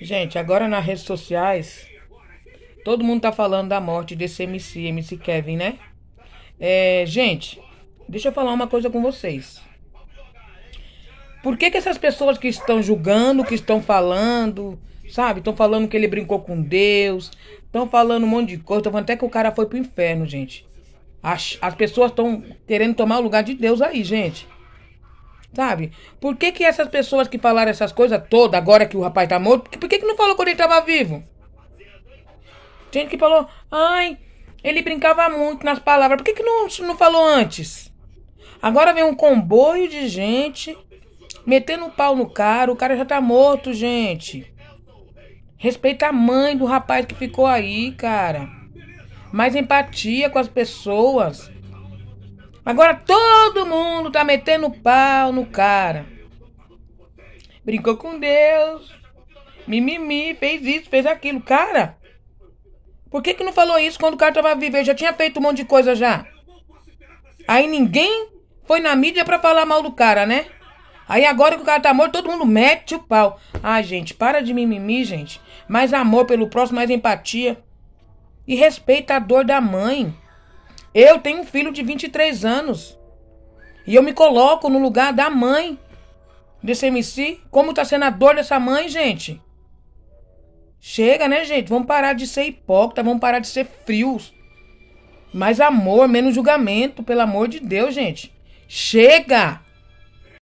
Gente, agora nas redes sociais, todo mundo tá falando da morte desse MC, MC Kevin, né? É, gente, deixa eu falar uma coisa com vocês. Por que, que essas pessoas que estão julgando, que estão falando, sabe? Estão falando que ele brincou com Deus, estão falando um monte de coisa, estão falando até que o cara foi pro inferno, gente. As, as pessoas estão querendo tomar o lugar de Deus aí, gente. Sabe? Por que, que essas pessoas que falaram essas coisas todas, agora que o rapaz tá morto, por que, que não falou quando ele tava vivo? Gente que falou, ai, ele brincava muito nas palavras, por que, que não, não falou antes? Agora vem um comboio de gente metendo um pau no cara, o cara já tá morto, gente. Respeita a mãe do rapaz que ficou aí, cara. Mais empatia com as pessoas. Agora todo mundo tá metendo pau no cara. Brincou com Deus. Mimimi, fez isso, fez aquilo. Cara, por que que não falou isso quando o cara tava vivo? Ele já tinha feito um monte de coisa já. Aí ninguém foi na mídia pra falar mal do cara, né? Aí agora que o cara tá morto, todo mundo mete o pau. Ah, gente, para de mimimi, gente. Mais amor pelo próximo, mais empatia. E respeita a dor da mãe. Eu tenho um filho de 23 anos. E eu me coloco no lugar da mãe desse MC. Como tá sendo a dor dessa mãe, gente? Chega, né, gente? Vamos parar de ser hipócrita, vamos parar de ser frios. Mais amor, menos julgamento, pelo amor de Deus, gente. Chega!